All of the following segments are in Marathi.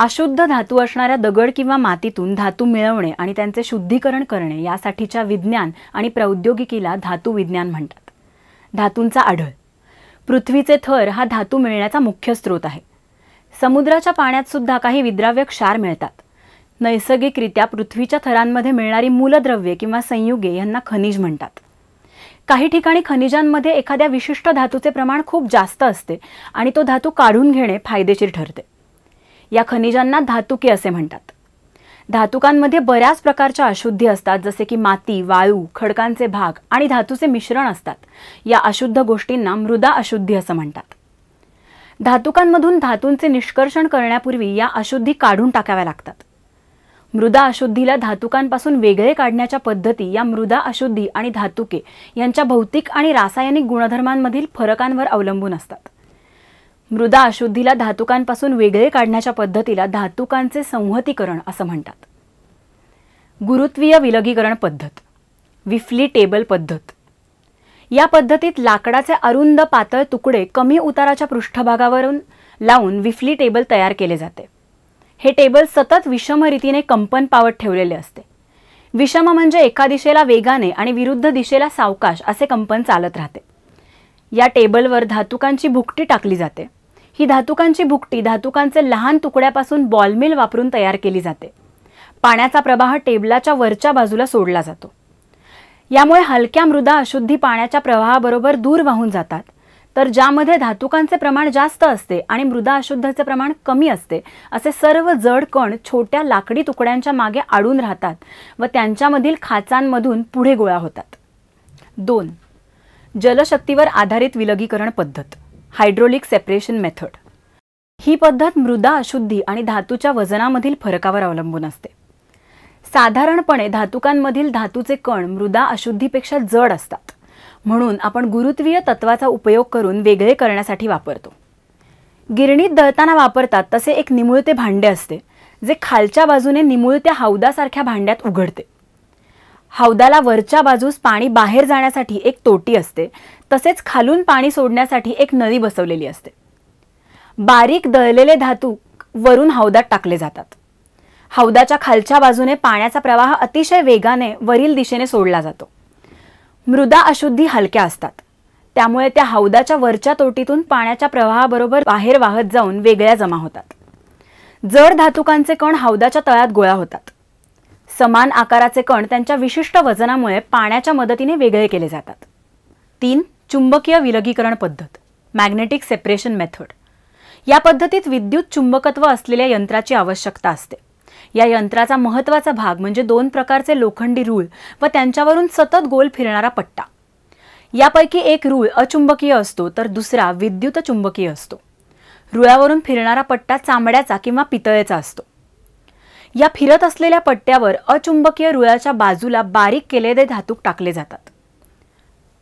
अशुद्ध धातू असणाऱ्या दगड किंवा मातीतून धातू मिळवणे आणि त्यांचे शुद्धीकरण करणे यासाठीच्या विज्ञान आणि प्रौद्योगिकीला धातू विज्ञान म्हणतात धातूंचा आढळ पृथ्वीचे थर हा धातू मिळण्याचा मुख्य स्रोत आहे समुद्राच्या पाण्यात सुद्धा काही विद्राव्य क्षार मिळतात नैसर्गिकरित्या पृथ्वीच्या थरांमध्ये मिळणारी मूलद्रव्ये किंवा संयुगे यांना खनिज म्हणतात काही ठिकाणी खनिजांमध्ये एखाद्या विशिष्ट धातूचे प्रमाण खूप जास्त असते आणि तो धातू काढून घेणे फायदेशीर ठरते या खनिजांना धातुके असे म्हणतात धातुकांमध्ये बऱ्याच प्रकारच्या अशुद्धी असतात जसे की माती वाळू खडकांचे भाग आणि धातूचे मिश्रण असतात या अशुद्ध गोष्टींना मृदा अशुद्धी असं म्हणतात धातुकांमधून धातूंचे निष्कर्षण करण्यापूर्वी या अशुद्धी काढून टाकाव्या लागतात मृदा अशुद्धीला धातुकांपासून वेगळे काढण्याच्या पद्धती या मृदा अशुद्धी आणि धातुके यांच्या भौतिक आणि रासायनिक गुणधर्मांमधील फरकांवर अवलंबून असतात मृदा अशुद्धीला धातुकांपासून वेगळे काढण्याच्या पद्धतीला धातुकांचे संहतीकरण असं म्हणतात गुरुत्वीय विलगीकरण पद्धत विफली टेबल पद्धत या पद्धतीत लाकडाचे अरुंद पातळ तुकडे कमी उताराच्या पृष्ठभागावरून लावून विफली टेबल तयार केले जाते हे टेबल सतत विषम रीतीने कंपन पावत ठेवलेले असते विषम म्हणजे एका दिशेला वेगाने आणि विरुद्ध दिशेला सावकाश असे कंपन चालत राहते या टेबलवर धातुकांची भुकटी टाकली जाते ही धातुकांची भुकटी धातुकांचे लहान तुकड्यापासून बॉलमिल वापरून तयार केली जाते पाण्याचा प्रवाह टेबलाच्या वरच्या बाजूला सोडला जातो यामुळे हलक्या मृदा अशुद्धी पाण्याच्या प्रवाहाबरोबर दूर वाहून जातात तर ज्यामध्ये धातुकांचे प्रमाण जास्त असते आणि मृदा अशुद्धाचे प्रमाण कमी असते असे सर्व जड कण छोट्या लाकडी तुकड्यांच्या मागे आडून राहतात व त्यांच्यामधील खाचांमधून पुढे गोळा होतात दोन जलशक्तीवर आधारित विलगीकरण पद्धत हायड्रोलिक सेपरेशन मेथड ही पद्धत मृदा अशुद्धी आणि धातूच्या वजनामधील फरकावर अवलंबून असते साधारणपणे धातुकांमधील धातूचे कण मृदा अशुद्धीपेक्षा जड असतात म्हणून आपण गुरुत्वीय तत्वाचा उपयोग करून वेगळे करण्यासाठी वापरतो गिरणीत दळताना वापरतात तसे एक निमुळते भांडे असते जे खालच्या बाजूने निमुळत्या हौदासारख्या भांड्यात उघडते हौदाला वरच्या बाजूस पाणी बाहेर जाण्यासाठी एक तोटी असते तसेच खालून पाणी सोडण्यासाठी एक नळी बसवलेली असते बारीक दळलेले धातू वरून हौदात टाकले जातात हौदाच्या खालच्या बाजूने पाण्याचा प्रवाह अतिशय वेगाने वरील दिशेने सोडला जातो मृदा अशुद्धी हलक्या असतात त्यामुळे त्या हौदाच्या वरच्या तोटीतून पाण्याच्या प्रवाहाबरोबर बाहेर वाहत जाऊन वेगळ्या जमा होतात जड धातुकांचे कण हौदाच्या तळात गोळा होतात समान आकाराचे कण त्यांच्या विशिष्ट वजनामुळे पाण्याच्या मदतीने वेगळे केले जातात तीन चुंबकीय विलगीकरण पद्धत मॅग्नेटिक सेपरेशन मेथड या पद्धतीत विद्युत चुंबकत्व असलेल्या यंत्राची आवश्यकता असते या यंत्राचा महत्त्वाचा भाग म्हणजे दोन प्रकारचे लोखंडी रूळ व त्यांच्यावरून सतत गोल फिरणारा पट्टा यापैकी एक रूळ अचुंबकीय असतो तर दुसरा विद्युत चुंबकीय असतो रुळावरून फिरणारा पट्टा चांबड्याचा किंवा पितळेचा असतो या फिरत असलेल्या पट्ट्यावर अचुंबकीय रुळाच्या बाजूला बारीक केलेले धातूक टाकले जातात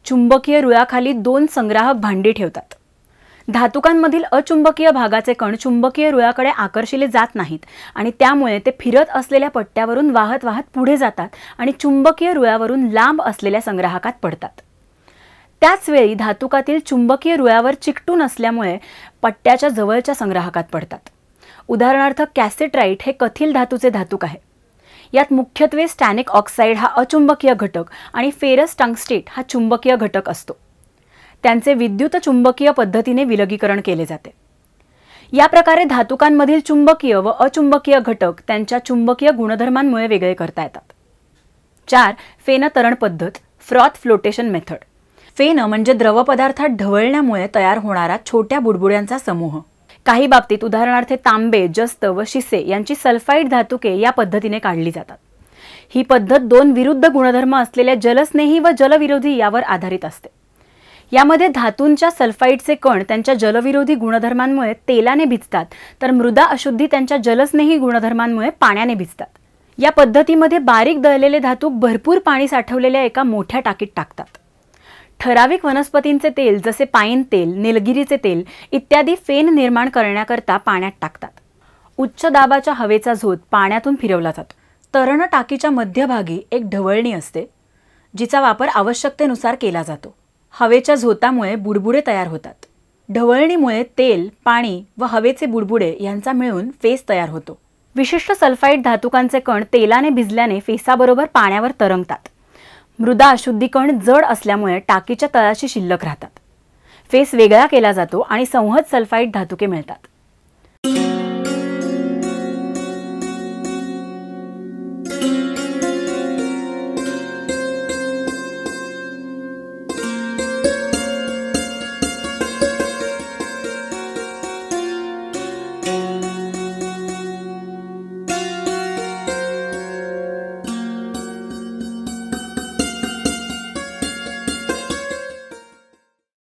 चुंबकीय रुळाखाली दोन संग्राहक भांडी ठेवतात धातुकांमधील अचुंबकीय भागाचे कण चुंबकीय रुळाकडे आकर्षिले जात नाहीत आणि त्यामुळे ते फिरत असलेल्या पट्ट्यावरून वाहत वाहत पुढे जातात आणि चुंबकीय रुळावरून लांब असलेल्या संग्राहकात पडतात त्याचवेळी धातुकातील चुंबकीय रुळावर चिकटून असल्यामुळे पट्ट्याच्या जवळच्या संग्राहकात पडतात उदाहरणार्थ कॅसेट्राईट हे कथिल धातूचे धातुक आहे यात मुख्यत्वे स्टॅनिक ऑक्साईड हा अचुंबकीय घटक आणि फेरस टंगस्टेट हा चुंबकीय घटक असतो त्यांचे विद्युत चुंबकीय पद्धतीने विलगीकरण केले जाते या प्रकारे धातुकांमधील चुंबकीय व अचुंबकीय घटक त्यांच्या चुंबकीय गुणधर्मांमुळे वेगळे करता येतात चार फेन तरण पद्धत फ्रॉथ फ्लोटेशन मेथड फेन म्हणजे द्रवपदार्थात ढवळण्यामुळे तयार होणारा छोट्या बुडबुड्यांचा समूह काही बाबतीत उदाहरणार्थ तांबे जस्त व शिसे यांची सल्फाईड धातुके या पद्धतीने काढली जातात ही पद्धत दोन विरुद्ध गुणधर्म असलेल्या जलस्नेही व जलविरोधी यावर आधारित असते यामध्ये धातूंच्या सल्फाईडचे कण त्यांच्या जलविरोधी गुणधर्मांमुळे तेलाने भिजतात तर मृदा अशुद्धी त्यांच्या जलस्नेही गुणधर्मांमुळे पाण्याने भिजतात या पद्धतीमध्ये बारीक दळलेले धातू भरपूर पाणी साठवलेल्या एका मोठ्या टाकीत टाकतात ठराविक वनस्पतींचे तेल जसे पाईन तेल निलगिरीचे तेल इत्यादी फेन निर्माण करण्याकरता पाण्यात टाकतात उच्च दाबाच्या हवेचा झोत पाण्यातून फिरवला जातो तरण टाकीच्या मध्यभागी एक ढवळणी असते जिचा वापर आवश्यकतेनुसार केला जातो हवेच्या झोतामुळे बुडबुडे तयार होतात ढवळणीमुळे तेल पाणी व हवेचे बुडबुडे यांचा मिळून फेस तयार होतो विशिष्ट सल्फाईड धातुकांचे कण तेलाने भिजल्याने फेसाबरोबर पाण्यावर तरंगतात मृदा अशुद्धीकरण जड असल्यामुळे टाकीच्या तळाशी शिल्लक राहतात फेस वेगळा केला जातो आणि संहद सल्फाईड धातुके मिळतात